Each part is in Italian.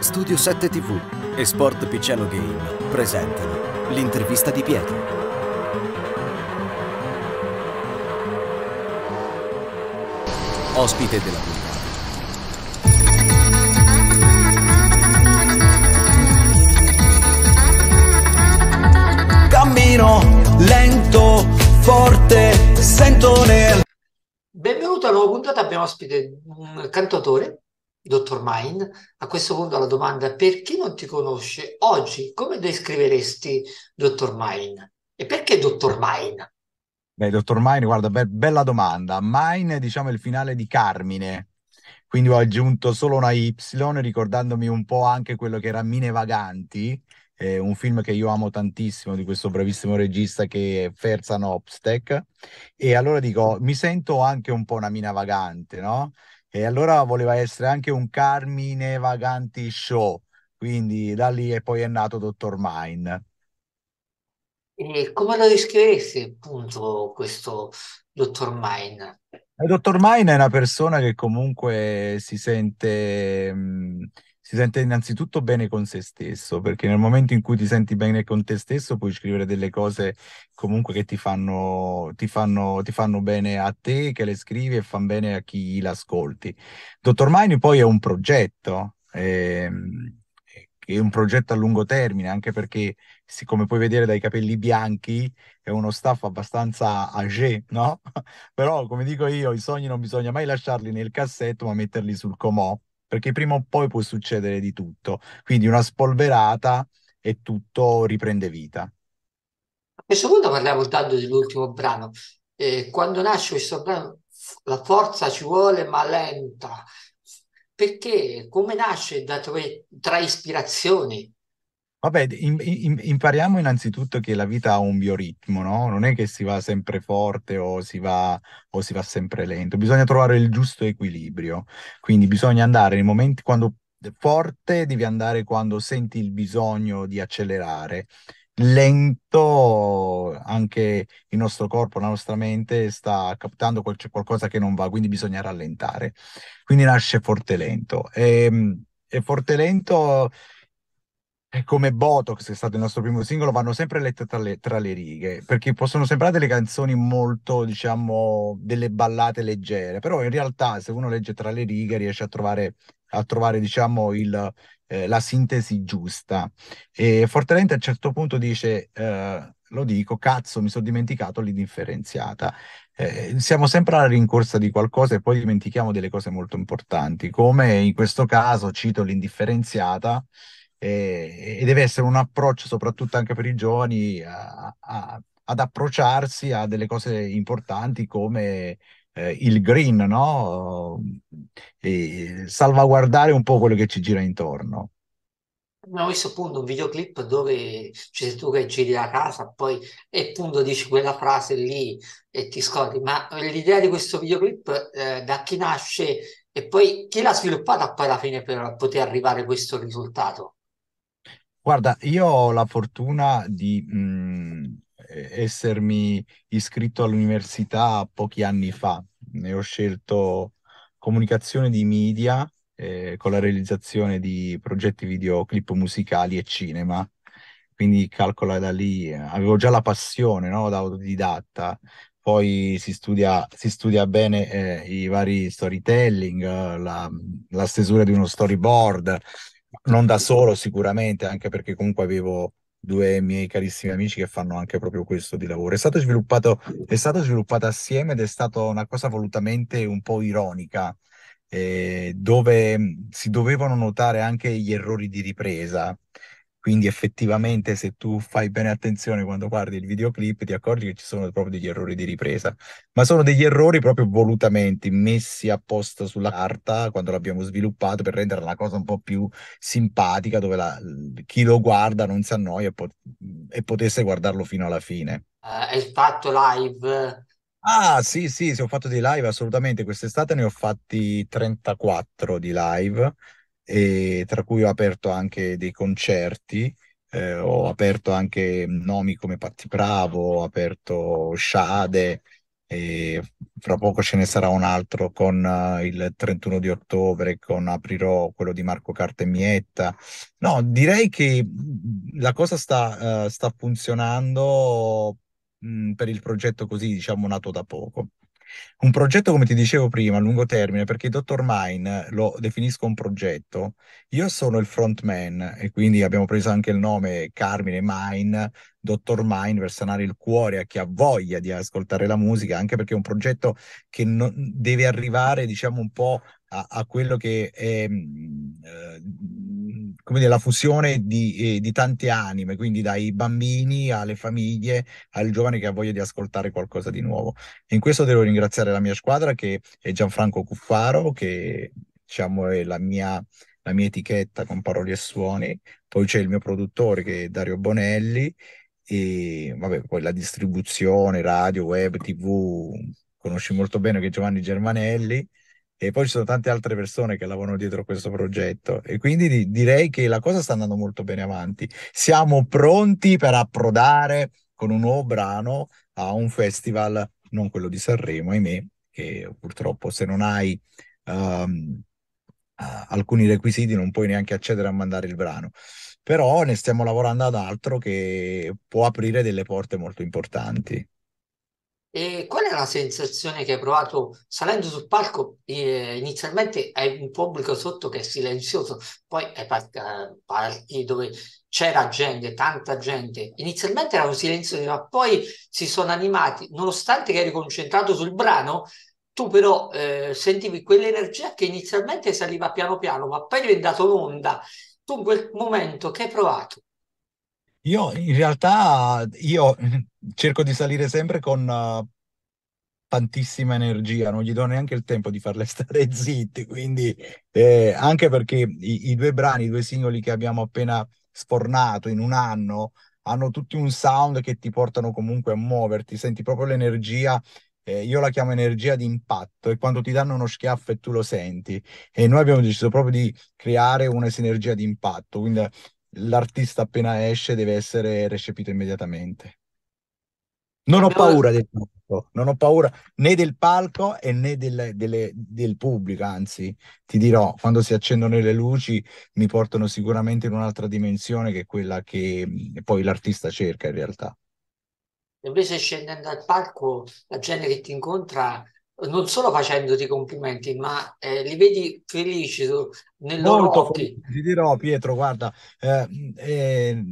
Studio 7 TV e Sport Picciano Game presentano l'intervista di Pietro. Ospite della puntata. Cammino lento, forte, sento nel... Benvenuto alla nuova puntata, abbiamo ospite un cantatore dottor Mind, a questo punto la domanda per chi non ti conosce oggi, come descriveresti dottor Mind? E perché dottor Mind? Beh, dottor Mine, guarda, be- bella domanda. è diciamo, il finale di Carmine, quindi ho aggiunto solo una Y, ricordandomi un po' anche quello che era Mine Vaganti, eh, un film che io amo tantissimo di questo bravissimo regista che è Ferzan Obstek. E allora dico, mi sento anche un po' una mina vagante, no? e allora voleva essere anche un Carmine Vaganti Show, quindi da lì è poi è nato Dottor Mine. E come lo descriveresti appunto questo Dottor Mine? Il eh, Dottor Mine è una persona che comunque si sente... Mh, mm, si sente innanzitutto bene con se stesso, perché nel momento in cui ti senti bene con te stesso puoi scrivere delle cose comunque che ti fanno, ti fanno, ti fanno bene a te, che le scrivi e fanno bene a chi l'ascolti. Dottor Maini poi è un progetto. Ehm, è un progetto a lungo termine, anche perché, siccome puoi vedere dai capelli bianchi, è uno staff abbastanza agé, no? Però, come dico io, i sogni non bisogna mai lasciarli nel cassetto, ma metterli sul comò perché prima o poi può succedere di tutto. Quindi una spolverata e tutto riprende vita. A questo punto parliamo tanto dell'ultimo brano. Eh, quando nasce questo brano, la forza ci vuole, ma lenta. Perché? Come nasce da tre, tre ispirazioni? Vabbè, im- im- impariamo innanzitutto che la vita ha un bioritmo, no? Non è che si va sempre forte o si va, o si va sempre lento, bisogna trovare il giusto equilibrio. Quindi bisogna andare nei momenti quando forte, devi andare quando senti il bisogno di accelerare. Lento, anche il nostro corpo, la nostra mente sta captando quel- qualcosa che non va, quindi bisogna rallentare. Quindi nasce forte lento. E, ehm, e forte lento come Botox, che è stato il nostro primo singolo, vanno sempre lette tra le, tra le, righe, perché possono sembrare delle canzoni molto, diciamo, delle ballate leggere, però in realtà se uno legge tra le righe riesce a trovare, a trovare diciamo, il, eh, la sintesi giusta. E Fortalente a un certo punto dice, eh, lo dico, cazzo, mi sono dimenticato l'indifferenziata. Eh, siamo sempre alla rincorsa di qualcosa e poi dimentichiamo delle cose molto importanti, come in questo caso, cito l'indifferenziata, e, e, deve essere un approccio soprattutto anche per i giovani a, a, ad approcciarsi a delle cose importanti come eh, il green, no? E salvaguardare un po' quello che ci gira intorno. Abbiamo visto appunto un videoclip dove ci sei tu che giri la casa, poi e appunto dici quella frase lì e ti scordi, ma l'idea di questo videoclip eh, da chi nasce e poi chi l'ha sviluppata poi alla fine per poter arrivare a questo risultato? Guarda, io ho la fortuna di mh, mhmm, essermi iscritto all'università pochi anni fa Ne ho scelto comunicazione di media eh, con la realizzazione di progetti videoclip musicali e cinema. Quindi calcola da lì, avevo già la passione no, da autodidatta, poi si studia, si studia bene eh, i vari storytelling, la, la stesura di uno storyboard, non da solo sicuramente, anche perché comunque avevo due miei carissimi amici che fanno anche proprio questo di lavoro. È stato sviluppato, è stato sviluppato assieme ed è stata una cosa volutamente un po' ironica, eh, dove mm, si dovevano notare anche gli errori di ripresa. Quindi effettivamente se tu fai bene attenzione quando guardi il videoclip ti accorgi che ci sono proprio degli errori di ripresa, ma sono degli errori proprio volutamente messi apposta sulla carta quando l'abbiamo sviluppato per rendere la cosa un po' più simpatica dove la, chi lo guarda non si annoia e, pot- e potesse guardarlo fino alla fine. Hai uh, eh, fatto live? Ah sì sì, sì, ho fatto dei live assolutamente, quest'estate ne ho fatti 34 di live e tra cui ho aperto anche dei concerti, eh, ho aperto anche nomi come Patti Bravo, ho aperto Shade, e fra poco ce ne sarà un altro con uh, il 31 di ottobre, con aprirò quello di Marco Cartemietta. No, direi che la cosa sta, uh, sta funzionando mh, per il progetto così, diciamo, nato da poco. Un progetto, come ti dicevo prima, a lungo termine, perché Dottor Mine eh, lo definisco un progetto. Io sono il frontman e quindi abbiamo preso anche il nome Carmine Mine, Dottor Mine, per sanare il cuore a chi ha voglia di ascoltare la musica, anche perché è un progetto che deve arrivare, diciamo, un po' a, a quello che è mm, eh, mm, come dire, la fusione di, eh, di, tante anime, quindi dai bambini alle famiglie, al giovane che ha voglia di ascoltare qualcosa di nuovo. In questo devo ringraziare la mia squadra che è Gianfranco Cuffaro, che diciamo è la mia, la mia etichetta con parole e suoni, poi c'è il mio produttore che è Dario Bonelli e vabbè, poi la distribuzione, radio, web, tv, conosci molto bene che è Giovanni Germanelli e poi ci sono tante altre persone che lavorano dietro questo progetto e quindi di- direi che la cosa sta andando molto bene avanti. Siamo pronti per approdare con un nuovo brano a un festival, non quello di Sanremo, ahimè, che purtroppo se non hai... Um, alcuni requisiti non puoi neanche accedere a mandare il brano però ne stiamo lavorando ad altro che può aprire delle porte molto importanti e qual è la sensazione che hai provato salendo sul palco? Eh, inizialmente hai un pubblico sotto che è silenzioso, poi hai parti eh, dove c'era gente, tanta gente. Inizialmente era un silenzio, ma poi si sono animati. Nonostante che eri concentrato sul brano, tu però eh, sentivi quell'energia che inizialmente saliva piano piano, ma poi è diventata un'onda. Tu in quel momento che hai provato? Io in realtà, io cerco di salire sempre con uh, tantissima energia, non gli do neanche il tempo di farle stare zitti, quindi eh, anche perché i, i, due brani, i due singoli che abbiamo appena sfornato in un anno, hanno tutti un sound che ti portano comunque a muoverti, senti proprio l'energia. Eh, io la chiamo energia di impatto e quando ti danno uno schiaffo e tu lo senti e noi abbiamo deciso proprio di creare una sinergia di impatto quindi l'artista appena esce deve essere recepito immediatamente non ho paura del palco, non ho paura né del palco e né del, delle, del pubblico, anzi ti dirò, quando si accendono le luci mi portano sicuramente in un'altra dimensione che quella che poi l'artista cerca in realtà. Invece scendendo al palco la gente che ti incontra non solo facendoti complimenti, ma eh, li vedi felici nel loro Molto, occhi. Ti dirò Pietro, guarda, eh, eh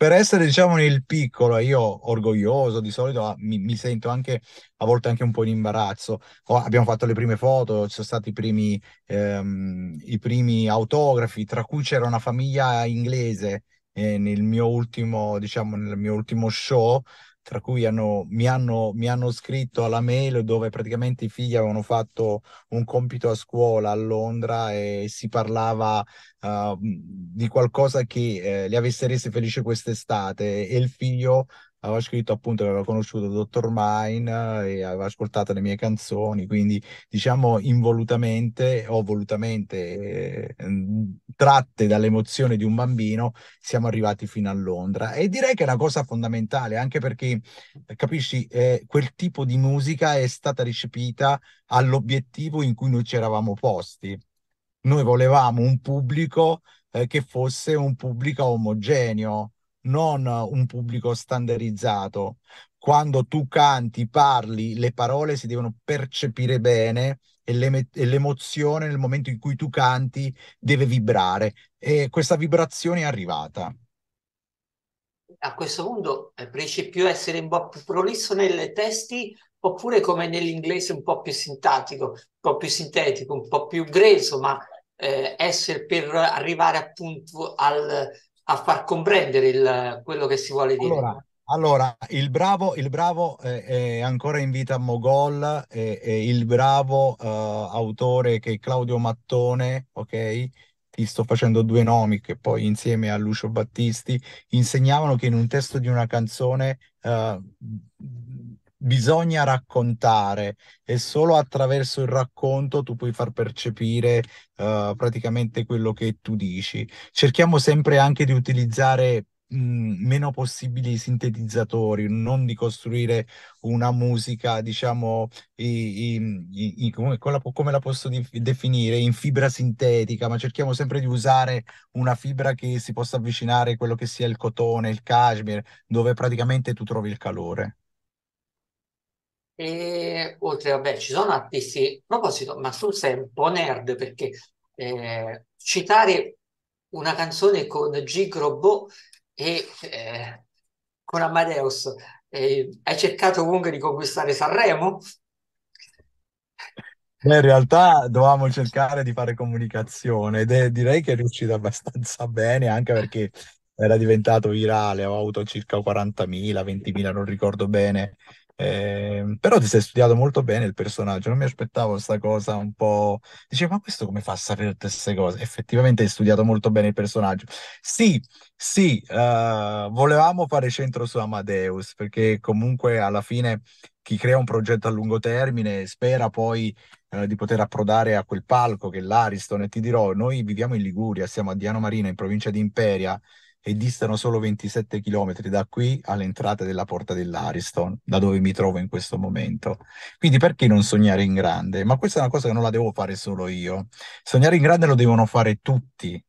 per essere, diciamo, nel piccolo, io orgoglioso, di solito mi, mi, sento anche a volte anche un po' in imbarazzo. Oh, abbiamo fatto le prime foto, ci sono stati i primi, ehm, i primi autografi, tra cui c'era una famiglia inglese eh, nel mio ultimo, diciamo, nel mio ultimo show, tra cui hanno, mi, hanno, mi, hanno, scritto alla mail dove praticamente i figli avevano fatto un compito a scuola a Londra e si parlava uh, di qualcosa che eh, li avesse resi felici quest'estate e il figlio aveva scritto appunto che aveva conosciuto dottor Mine eh, e aveva ascoltato le mie canzoni, quindi diciamo involutamente o volutamente eh, tratte dall'emozione di un bambino siamo arrivati fino a Londra e direi che è una cosa fondamentale anche perché capisci eh, quel tipo di musica è stata recepita all'obiettivo in cui noi ci eravamo posti. Noi volevamo un pubblico eh, che fosse un pubblico omogeneo, non un pubblico standardizzato. Quando tu canti, parli, le parole si devono percepire bene e, l'em- e l'emozione nel momento in cui tu canti deve vibrare e questa vibrazione è arrivata. A questo punto eh, preferisci più essere un po' più prolisso nei testi oppure come nell'inglese un po' più sintatico, un po' più sintetico, un po' più greso, ma eh, essere per arrivare appunto al, a far comprendere il, quello che si vuole dire. Allora, allora il bravo, il bravo è, eh, è, ancora in vita Mogol, e è il bravo uh, autore che è Claudio Mattone, ok? Ti sto facendo due nomi che poi insieme a Lucio Battisti insegnavano che in un testo di una canzone uh, bisogna raccontare e solo attraverso il racconto tu puoi far percepire uh, praticamente quello che tu dici. Cerchiamo sempre anche di utilizzare meno possibili sintetizzatori, non di costruire una musica, diciamo, i, i, i, come, la, come, la, posso definire, in fibra sintetica, ma cerchiamo sempre di usare una fibra che si possa avvicinare a quello che sia il cotone, il cashmere, dove praticamente tu trovi il calore. E oltre, vabbè, ci sono artisti. A proposito, ma tu sei un po' nerd perché eh, citare una canzone con Gig Robot e eh, con Amadeus, eh, hai cercato comunque di conquistare Sanremo? Beh, in realtà dovevamo cercare di fare comunicazione ed è, direi che è riuscita abbastanza bene anche perché era diventato virale, ho avuto circa 40.000, 20.000, non ricordo bene, eh, però ti sei studiato molto bene il personaggio, non mi aspettavo questa cosa un po'... Dicevo, ma questo come fa a sapere queste cose? Effettivamente hai studiato molto bene il personaggio. Sì, sì, uh, volevamo fare centro su Amadeus, perché comunque alla fine chi crea un progetto a lungo termine spera poi eh, di poter approdare a quel palco che è l'Ariston e ti dirò, noi viviamo in Liguria, siamo a Diano Marina in provincia di Imperia e distano solo 27 km da qui all'entrata della porta dell'Ariston, da dove mi trovo in questo momento. Quindi perché non sognare in grande? Ma questa è una cosa che non la devo fare solo io. Sognare in grande lo devono fare tutti,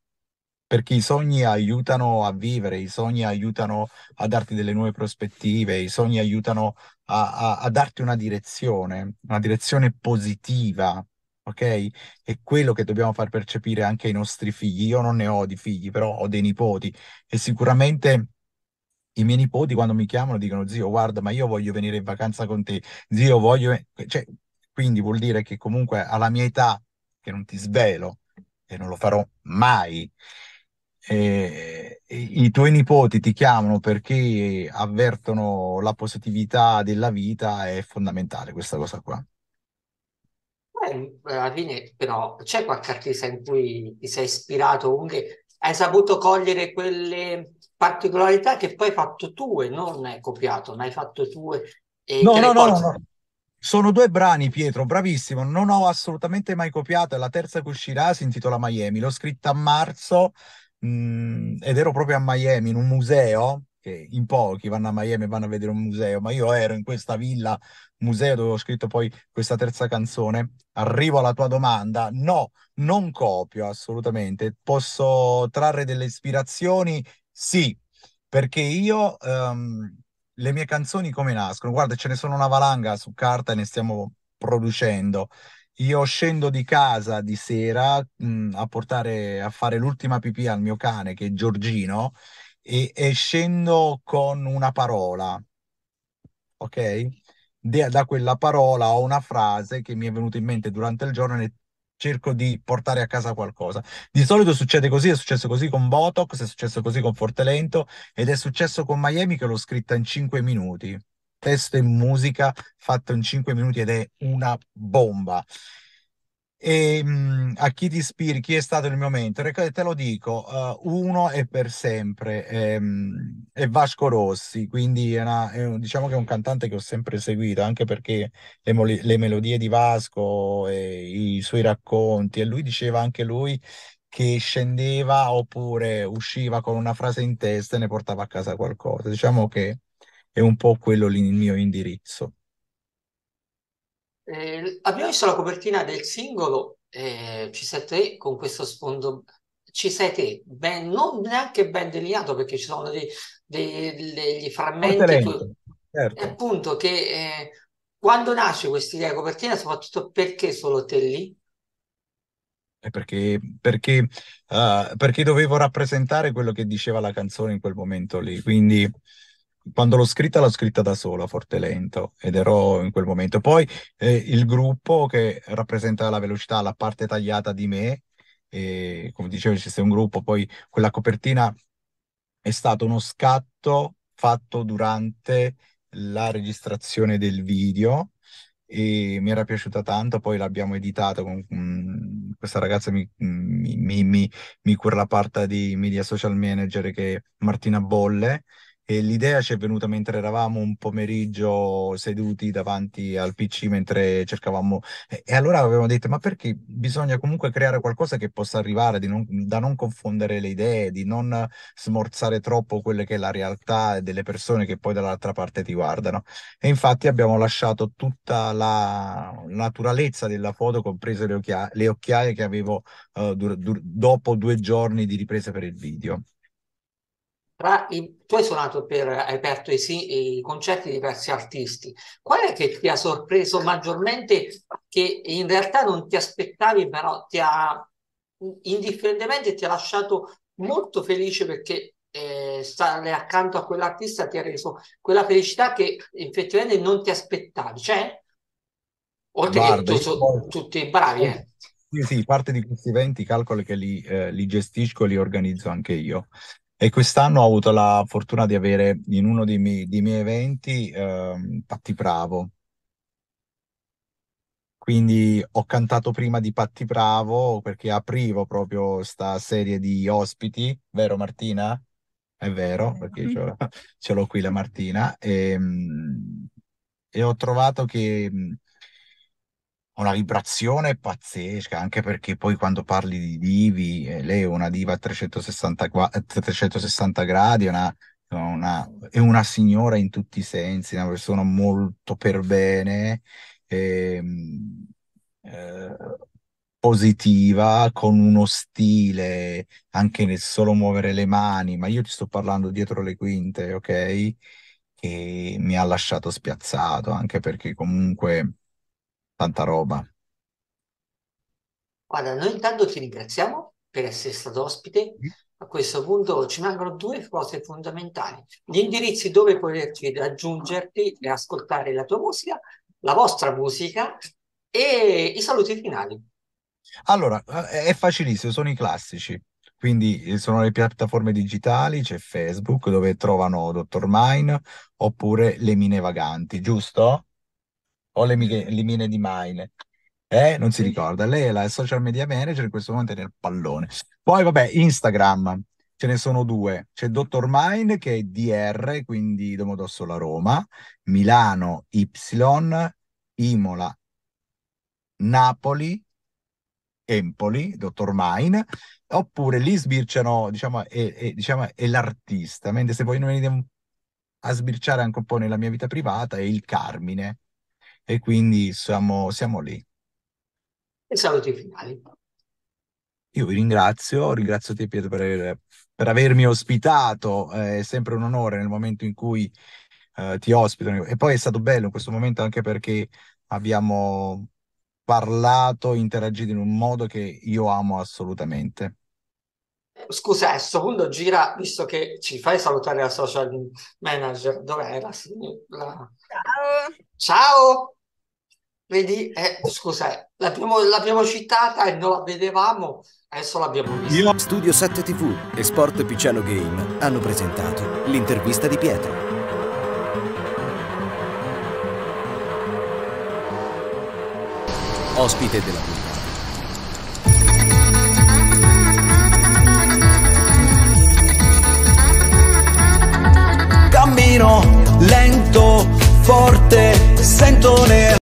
perché i sogni aiutano a vivere, i sogni aiutano a darti delle nuove prospettive, i sogni aiutano a, a, a darti una direzione, una direzione positiva ok? È quello che dobbiamo far percepire anche ai nostri figli. Io non ne ho di figli, però ho dei nipoti e sicuramente i miei nipoti quando mi chiamano dicono zio, guarda, ma io voglio venire in vacanza con te, zio, voglio... Cioè, quindi vuol dire che comunque alla mia età, che non ti svelo e non lo farò mai, eh, i tuoi nipoti ti chiamano perché avvertono la positività della vita, è fondamentale questa cosa qua. Eh, alla fine però c'è qualche artista in cui ti sei ispirato, comunque hai saputo cogliere quelle particolarità che poi hai fatto tue, non hai copiato, ma hai fatto tue. E no, no, no, no, no. Sono due brani, Pietro, bravissimo. Non ho assolutamente mai copiato. È la terza che uscirà, si intitola Miami. L'ho scritta a marzo mm, ed ero proprio a Miami in un museo che in pochi vanno a Miami e vanno a vedere un museo, ma io ero in questa villa museo dove ho scritto poi questa terza canzone. Arrivo alla tua domanda, no, non copio assolutamente, posso trarre delle ispirazioni? Sì, perché io um, le mie canzoni come nascono? Guarda, ce ne sono una valanga su carta e ne stiamo producendo. Io scendo di casa di sera mh, mm, a portare a fare l'ultima pipì al mio cane che è Giorgino e scendo con una parola, ok? De- da quella parola o una frase che mi è venuta in mente durante il giorno e cerco di portare a casa qualcosa. Di solito succede così, è successo così con Botox, è successo così con Fortelento ed è successo con Miami che l'ho scritta in 5 minuti. Testo e musica fatto in 5 minuti ed è una bomba. E mh, mhmm, a chi ti ispiri, chi è stato il mio mentore? Te lo dico, eh, uno è per sempre, ehm, è Vasco Rossi, quindi è una- è un- diciamo che è un cantante che ho sempre seguito, anche perché le, mol- le melodie di Vasco, e i suoi racconti, e lui diceva anche lui che scendeva oppure usciva con una frase in testa e ne portava a casa qualcosa. Diciamo che è un po' quello il mio indirizzo. Eh, abbiamo visto la copertina del singolo eh, c 7 con questo sfondo C7E, ben, non neanche ben delineato perché ci sono dei, dei, degli frammenti lento, certo. appunto che eh, quando nasce questa idea copertina, soprattutto perché solo te lì? Eh, perché, perché, uh, perché dovevo rappresentare quello che diceva la canzone in quel momento lì, quindi quando l'ho scritta, l'ho scritta da sola, forte e lento, ed ero in quel momento. Poi eh, il gruppo che rappresenta la velocità, la parte tagliata di me, e, come dicevo, c'è un gruppo, poi quella copertina è stato uno scatto fatto durante la registrazione del video e mi era piaciuta tanto, poi l'abbiamo editato con, con questa ragazza mi, mi, mi, mi cura la parte di media social manager che è Martina Bolle e l'idea ci è venuta mentre eravamo un pomeriggio seduti davanti al PC mentre cercavamo e, allora avevamo detto ma perché bisogna comunque creare qualcosa che possa arrivare, non, da non confondere le idee, di non smorzare troppo quella che è la realtà delle persone che poi dall'altra parte ti guardano. E infatti abbiamo lasciato tutta la naturalezza della foto, compreso le, occhia- le occhiaie che avevo uh, dur- dur- dopo due giorni di riprese per il video. I, tu hai suonato per, hai aperto i, sì, i concerti di diversi artisti. Qual è che ti ha sorpreso maggiormente che in realtà non ti aspettavi, però ti ha indifferentemente ti ha lasciato molto felice perché eh, stare accanto a quell'artista ti ha reso quella felicità che effettivamente non ti aspettavi. Cioè, oltre Guarda, che tu, sono tutti bravi, eh. Sì, sì, parte di questi eventi calcolo che li, eh, li gestisco, li organizzo anche io. E quest'anno ho avuto la fortuna di avere in uno dei, mie- dei miei eventi ehm, Patti Bravo. Quindi ho cantato prima di Patti Bravo perché aprivo proprio questa serie di ospiti, vero Martina? È vero, perché ce l'ho, ce l'ho qui la Martina. E, ehm, e ho trovato che una vibrazione pazzesca, anche perché poi quando parli di divi, eh, lei è una diva a 360, 360 eh, gradi, una, una, è una signora in tutti i sensi, una persona molto per bene, eh, eh, positiva, con uno stile anche nel solo muovere le mani, ma io ti sto parlando dietro le quinte, ok? Che mi ha lasciato spiazzato, anche perché comunque tanta roba. Guarda, noi intanto ti ringraziamo per essere stato ospite. Mm. A questo punto ci mancano due cose fondamentali. Gli indirizzi dove poterci raggiungerti e ascoltare la tua musica, la vostra musica e i saluti finali. Allora, eh, è facilissimo, sono i classici. Quindi eh, sono le piattaforme digitali, c'è Facebook dove trovano Dottor Mine oppure Le Mine Vaganti, giusto? o le, le mine di Maile. Eh, non si ricorda. Lei è la social media manager, in questo momento è nel pallone. Poi, vabbè, Instagram, ce ne sono due. C'è Dottor Mind, che è DR, quindi Domodossola Roma, Milano Y, Imola, Napoli, Empoli, Dottor Mine, oppure lì sbirciano, diciamo, è, è, diciamo, è l'artista, mentre se poi noi andiamo a sbirciare anche un po' nella mia vita privata è il Carmine, e quindi siamo, siamo lì. E saluti finali. Io vi ringrazio, ringrazio te Pietro per, per avermi ospitato, eh, è sempre un onore nel momento in cui eh, ti ospitano e poi è stato bello in questo momento anche perché abbiamo parlato, interagito in un modo che io amo assolutamente. Scusa, a questo punto gira, visto che ci fai salutare la social manager, dov'è la signora? Ciao! Ciao! Vedi, eh, scusa, eh, l'abbiamo, citata e non la vedevamo, adesso l'abbiamo vista. Io... Studio 7 TV e Sport Picciano Game hanno presentato l'intervista di Pietro. Ospite della puntata. Cammino lento, forte, sento nero.